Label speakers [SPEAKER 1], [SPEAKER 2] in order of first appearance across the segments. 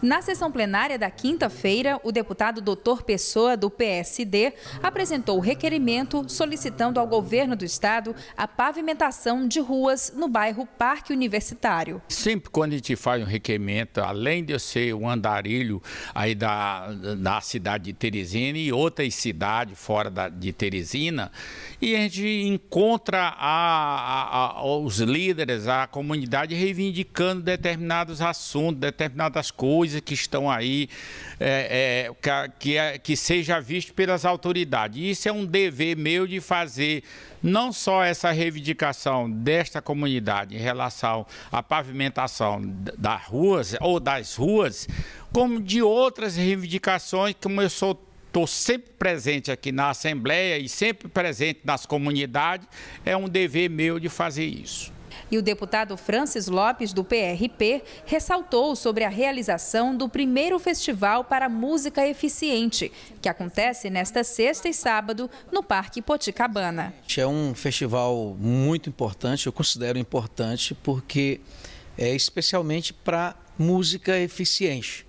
[SPEAKER 1] Na sessão plenária da quinta-feira, o deputado Doutor Pessoa, do PSD, apresentou o requerimento solicitando ao governo do estado a pavimentação de ruas no bairro Parque Universitário.
[SPEAKER 2] Sempre quando a gente faz um requerimento, além de eu ser um andarilho aí da, da cidade de Teresina e outras cidades fora da, de Teresina, e a gente encontra a, a, a, os líderes, a comunidade reivindicando determinados assuntos, determinadas coisas que estão aí, é, é, que, é, que seja visto pelas autoridades. Isso é um dever meu de fazer não só essa reivindicação desta comunidade em relação à pavimentação das ruas ou das ruas, como de outras reivindicações, como eu sou estou sempre presente aqui na Assembleia e sempre presente nas comunidades, é um dever meu de fazer isso.
[SPEAKER 1] E o deputado Francis Lopes, do PRP, ressaltou sobre a realização do primeiro festival para música eficiente, que acontece nesta sexta e sábado no Parque Poticabana.
[SPEAKER 3] É um festival muito importante, eu considero importante, porque é especialmente para música eficiente.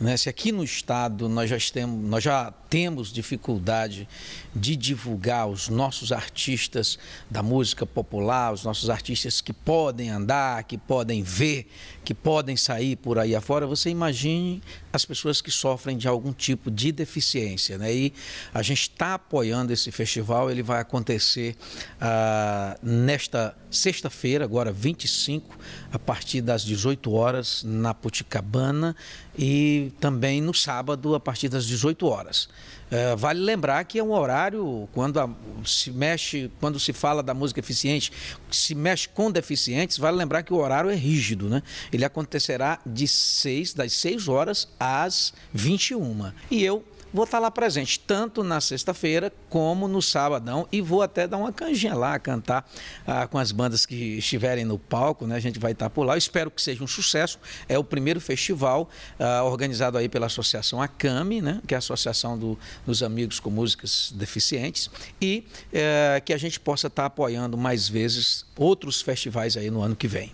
[SPEAKER 3] Né? Se aqui no Estado nós já, temos, nós já temos dificuldade de divulgar os nossos artistas da música popular, os nossos artistas que podem andar, que podem ver, que podem sair por aí afora, você imagine as pessoas que sofrem de algum tipo de deficiência. Né? E a gente está apoiando esse festival, ele vai acontecer ah, nesta sexta-feira, agora 25, a partir das 18 horas, na Puticabana. E e também no sábado, a partir das 18 horas. É, vale lembrar que é um horário quando a, se mexe, quando se fala da música eficiente, se mexe com deficientes, vale lembrar que o horário é rígido, né? Ele acontecerá de 6, das 6 horas às 21. E eu Vou estar lá presente, tanto na sexta-feira como no sabadão, e vou até dar uma canjinha lá, cantar ah, com as bandas que estiverem no palco, né? A gente vai estar tá por lá. Eu espero que seja um sucesso. É o primeiro festival ah, organizado aí pela Associação ACAMI, né? Que é a Associação do, dos Amigos com Músicas Deficientes, e eh, que a gente possa estar tá apoiando mais vezes outros festivais aí no ano que vem.